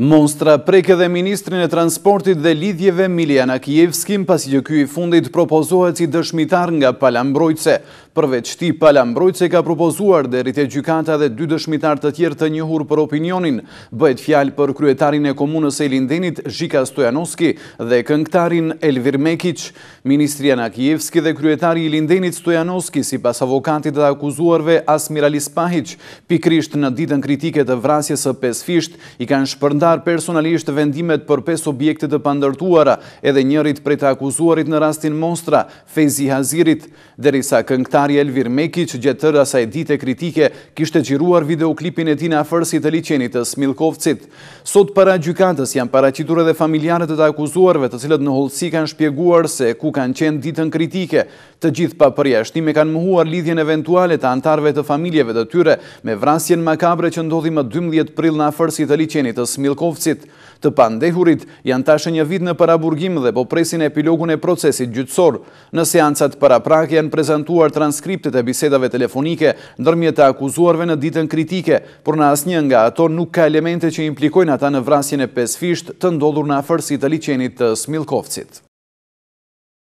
Monstra preke dhe Ministrin e Transportit dhe Lidhjeve Miliana Kijevskim pasi që i fundit propozohet si dëshmitar nga Palambrojtse. Përveç ti, Palambrojtse ka propozuar dhe rritë gjykata dhe dy dëshmitar të tjerë të njëhur për opinionin. Bëhet fjalë për kryetarin e komunës e Lindenit, Zhika Stojanoski dhe këngtarin Elvir Mekic. Ministri Ana Kijevski dhe kryetari i Lindenit Stojanoski si pas avokatit dhe akuzuarve Asmir Pahic, pikrisht në ditën kritike të vrasjes e pesfisht, i kanë shpërnda kryetar personalisht vendimet për 5 objektet të pandërtuara edhe njërit prej të akuzuarit në rastin monstra, Fezi Hazirit, derisa këngtari Elvir Mekic gjëtër asaj dite kritike kishte gjiruar videoklipin e ti në afërsi të licenit të Smilkovcit. Sot para gjykatës janë qitur edhe familjarët të akuzuarve të cilët në holësi kanë shpjeguar se ku kanë qenë ditën kritike. Të gjithë pa përja shtime kanë muhuar lidhjen eventuale të antarve të familjeve të tyre me vrasjen makabre që ndodhi më 12 pril në afërsi të licenit të Smilkovcit. Milkovcit. Të pandehurit janë tashë një vit në paraburgim dhe po presin epilogun e procesit gjytsor. Në seancat para prak janë prezentuar transkriptet e bisedave telefonike, ndërmjet të akuzuarve në ditën kritike, por në asë një nga ato nuk ka elemente që implikojnë ata në vrasjene pesfisht të ndodhur në afërsi të licenit të Smilkovcit.